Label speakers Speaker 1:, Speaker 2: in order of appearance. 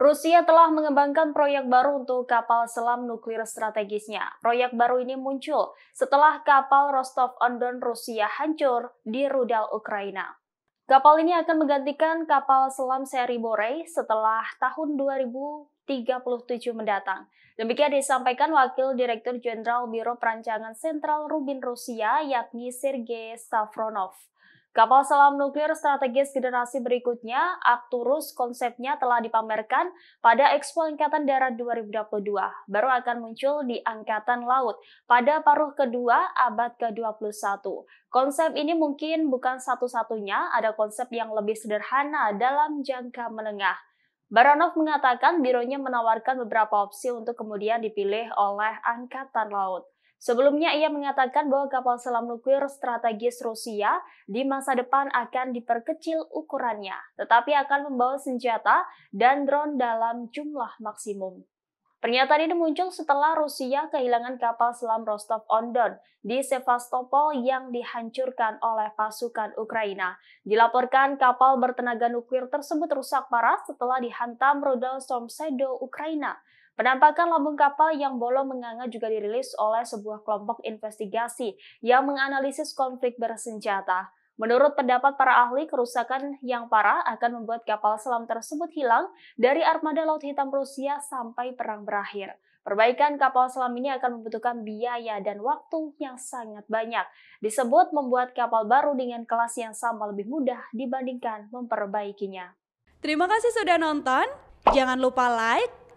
Speaker 1: Rusia telah mengembangkan proyek baru untuk kapal selam nuklir strategisnya. Proyek baru ini muncul setelah kapal Rostov-on-Don Rusia hancur di rudal Ukraina. Kapal ini akan menggantikan kapal selam seri Borei setelah tahun 2037 mendatang. Demikian disampaikan Wakil Direktur Jenderal Biro Perancangan Sentral Rubin Rusia yakni Sergei Stavronov. Kapal selam nuklir strategis generasi berikutnya, Arcturus, konsepnya telah dipamerkan pada Expo Angkatan Darat 2022, baru akan muncul di Angkatan Laut pada paruh kedua abad ke-21. Konsep ini mungkin bukan satu-satunya, ada konsep yang lebih sederhana dalam jangka menengah. Baranov mengatakan bironya menawarkan beberapa opsi untuk kemudian dipilih oleh Angkatan Laut. Sebelumnya ia mengatakan bahwa kapal selam nuklir strategis Rusia di masa depan akan diperkecil ukurannya, tetapi akan membawa senjata dan drone dalam jumlah maksimum. Pernyataan ini muncul setelah Rusia kehilangan kapal selam Rostov-on-Don di Sevastopol yang dihancurkan oleh pasukan Ukraina. Dilaporkan kapal bertenaga nuklir tersebut rusak parah setelah dihantam rudal Somsedo Ukraina. Penampakan lambung kapal yang bolong menganga juga dirilis oleh sebuah kelompok investigasi yang menganalisis konflik bersenjata. Menurut pendapat para ahli, kerusakan yang parah akan membuat kapal selam tersebut hilang dari armada Laut Hitam Rusia sampai perang berakhir. Perbaikan kapal selam ini akan membutuhkan biaya dan waktu yang sangat banyak. Disebut membuat kapal baru dengan kelas yang sama lebih mudah dibandingkan memperbaikinya. Terima kasih sudah nonton. Jangan lupa like,